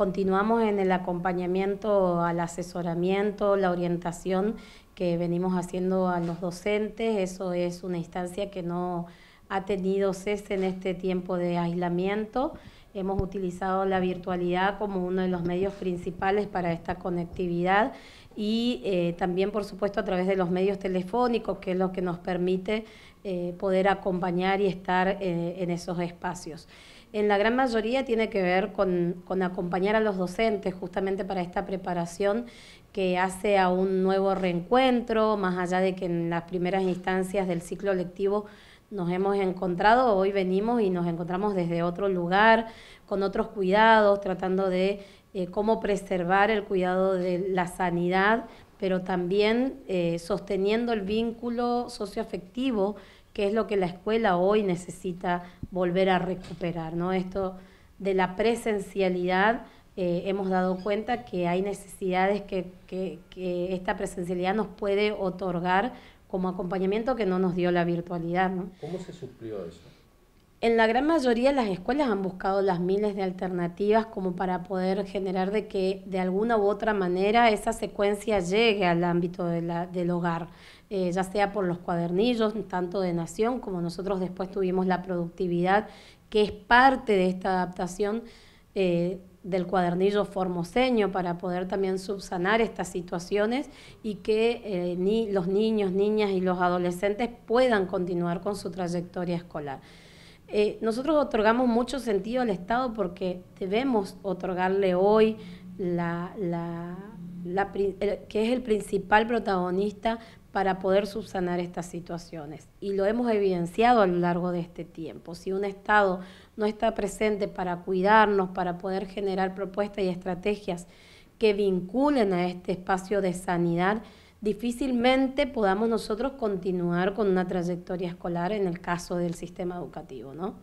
continuamos en el acompañamiento, al asesoramiento, la orientación que venimos haciendo a los docentes. Eso es una instancia que no ha tenido cese en este tiempo de aislamiento. Hemos utilizado la virtualidad como uno de los medios principales para esta conectividad y eh, también, por supuesto, a través de los medios telefónicos, que es lo que nos permite eh, poder acompañar y estar eh, en esos espacios en la gran mayoría tiene que ver con, acompañar a los docentes justamente para esta preparación que hace a un nuevo reencuentro, más allá de que en las primeras instancias del ciclo lectivo nos hemos encontrado, hoy venimos y nos encontramos desde otro lugar, con otros cuidados, tratando de eh, cómo preservar el cuidado de la sanidad, pero también eh, sosteniendo el vínculo socioafectivo Qué es lo que la escuela hoy necesita volver a recuperar, ¿no? Esto de la presencialidad, eh, hemos dado cuenta que hay necesidades que, que, que, esta presencialidad nos puede otorgar como acompañamiento que no nos dio la virtualidad, ¿no? ¿Cómo se suplió eso? En la gran mayoría de las escuelas han buscado las miles de alternativas como para poder generar de que de alguna u otra manera esa secuencia llegue al ámbito del hogar, eh, ya sea por los cuadernillos, tanto de nación como nosotros después tuvimos la productividad, que es parte de esta adaptación. Eh, del cuadernillo formoseño para poder también subsanar estas situaciones y que eh, ni los niños, niñas y los adolescentes puedan continuar con su trayectoria escolar. Eh, nosotros otorgamos mucho sentido al Estado porque debemos otorgarle hoy la, que es el principal protagonista para poder subsanar estas situaciones. Y lo hemos evidenciado a lo largo de este tiempo. Si un Estado no está presente para cuidarnos, para poder generar propuestas y estrategias que vinculen a este espacio de sanidad, difícilmente podamos nosotros continuar con una trayectoria escolar en el caso del sistema educativo, ¿no?